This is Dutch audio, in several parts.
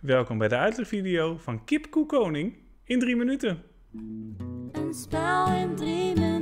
Welkom bij de uitlegvideo van Kip Koning in 3 minuten. Een spel in 3 minuten.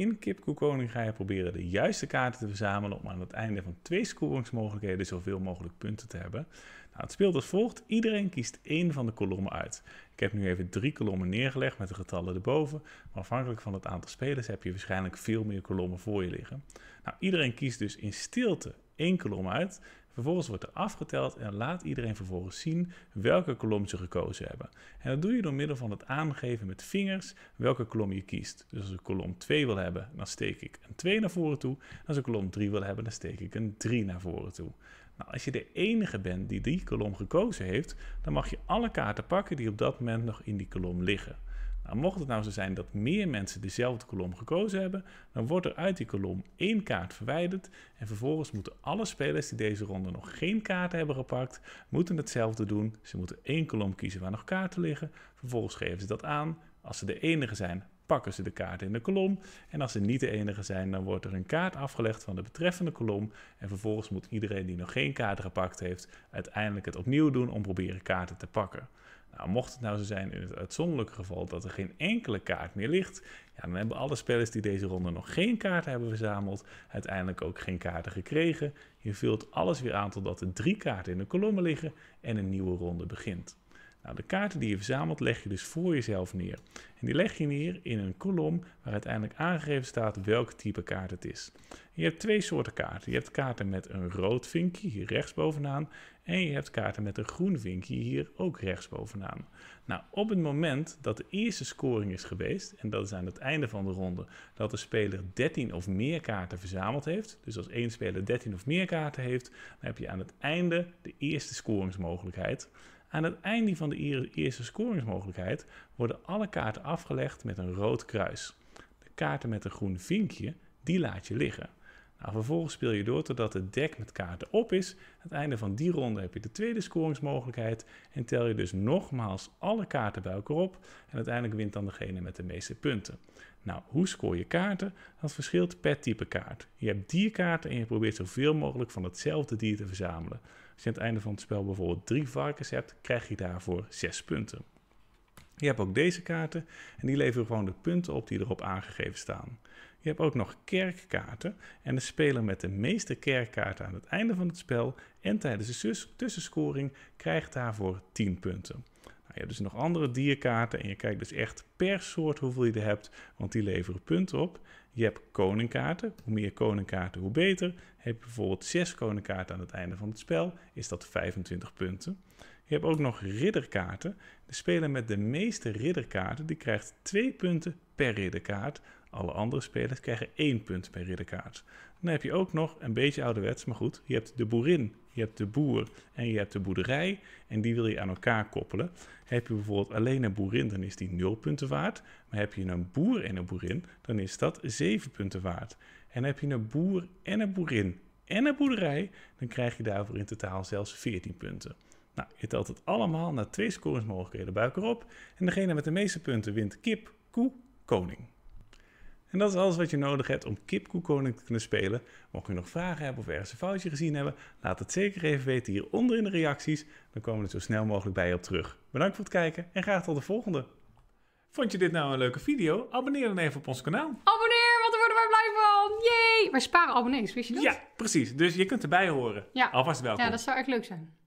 in Kipkoekoning ga je proberen de juiste kaarten te verzamelen om aan het einde van twee scoringsmogelijkheden zoveel mogelijk punten te hebben. Nou, het speelt als volgt. Iedereen kiest één van de kolommen uit. Ik heb nu even drie kolommen neergelegd met de getallen erboven. Maar afhankelijk van het aantal spelers heb je waarschijnlijk veel meer kolommen voor je liggen. Nou, iedereen kiest dus in stilte één kolom uit. Vervolgens wordt er afgeteld en laat iedereen vervolgens zien welke kolom ze gekozen hebben. En dat doe je door middel van het aangeven met vingers welke kolom je kiest. Dus als ik kolom 2 wil hebben, dan steek ik een 2 naar voren toe. Als ik kolom 3 wil hebben, dan steek ik een 3 naar voren toe. Nou, als je de enige bent die die kolom gekozen heeft, dan mag je alle kaarten pakken die op dat moment nog in die kolom liggen. Nou, mocht het nou zo zijn dat meer mensen dezelfde kolom gekozen hebben, dan wordt er uit die kolom één kaart verwijderd en vervolgens moeten alle spelers die deze ronde nog geen kaarten hebben gepakt, moeten hetzelfde doen. Ze moeten één kolom kiezen waar nog kaarten liggen, vervolgens geven ze dat aan. Als ze de enige zijn, pakken ze de kaart in de kolom. En als ze niet de enige zijn, dan wordt er een kaart afgelegd van de betreffende kolom. En vervolgens moet iedereen die nog geen kaarten gepakt heeft, uiteindelijk het opnieuw doen om proberen kaarten te pakken. Nou, mocht het nou zo zijn in het uitzonderlijke geval dat er geen enkele kaart meer ligt, ja, dan hebben alle spelers die deze ronde nog geen kaarten hebben verzameld, uiteindelijk ook geen kaarten gekregen. Je vult alles weer aan totdat er drie kaarten in de kolommen liggen en een nieuwe ronde begint. Nou, de kaarten die je verzamelt leg je dus voor jezelf neer. En die leg je neer in een kolom waar uiteindelijk aangegeven staat welk type kaart het is. je hebt twee soorten kaarten. Je hebt kaarten met een rood vinkje hier rechtsbovenaan en je hebt kaarten met een groen vinkje hier ook rechtsbovenaan. Nou, op het moment dat de eerste scoring is geweest, en dat is aan het einde van de ronde, dat de speler 13 of meer kaarten verzameld heeft. Dus als één speler 13 of meer kaarten heeft, dan heb je aan het einde de eerste scoringsmogelijkheid. Aan het einde van de eerste scoringsmogelijkheid worden alle kaarten afgelegd met een rood kruis. De kaarten met een groen vinkje, die laat je liggen. Nou, vervolgens speel je door totdat het dek met kaarten op is. Aan het einde van die ronde heb je de tweede scoringsmogelijkheid. En tel je dus nogmaals alle kaarten bij elkaar op. En uiteindelijk wint dan degene met de meeste punten. Nou, hoe scoor je kaarten? Dat verschilt per type kaart. Je hebt dierkaarten en je probeert zoveel mogelijk van hetzelfde dier te verzamelen. Als je aan het einde van het spel bijvoorbeeld drie varkens hebt, krijg je daarvoor zes punten. Je hebt ook deze kaarten en die leveren gewoon de punten op die erop aangegeven staan. Je hebt ook nog kerkkaarten en de speler met de meeste kerkkaarten aan het einde van het spel en tijdens de tussenscoring krijgt daarvoor 10 punten. Je hebt dus nog andere dierkaarten en je kijkt dus echt per soort hoeveel je er hebt, want die leveren punten op. Je hebt koningkaarten. Hoe meer koningkaarten, hoe beter. Heb je bijvoorbeeld zes koningkaarten aan het einde van het spel, is dat 25 punten. Je hebt ook nog ridderkaarten. De speler met de meeste ridderkaarten die krijgt 2 punten per ridderkaart. Alle andere spelers krijgen 1 punt per ridderkaart. Dan heb je ook nog een beetje ouderwets, maar goed, je hebt de boerin je hebt de boer en je hebt de boerderij en die wil je aan elkaar koppelen. Heb je bijvoorbeeld alleen een boerin, dan is die 0 punten waard. Maar heb je een boer en een boerin, dan is dat 7 punten waard. En heb je een boer en een boerin en een boerderij, dan krijg je daarvoor in totaal zelfs 14 punten. Nou, je telt het allemaal naar twee scoringsmogelijkheden buik erop. En degene met de meeste punten wint kip, koe, koning. En dat is alles wat je nodig hebt om Kipkoekoning te kunnen spelen. Mocht je nog vragen hebben of ergens een foutje gezien hebben, laat het zeker even weten hieronder in de reacties. Dan komen we er zo snel mogelijk bij je op terug. Bedankt voor het kijken en graag tot de volgende. Vond je dit nou een leuke video? Abonneer dan even op ons kanaal. Abonneer, want dan worden we blij van. Jee! Wij sparen abonnees, wist je dat? Ja, precies. Dus je kunt erbij horen. Ja. Alvast welkom. Ja, dat zou echt leuk zijn.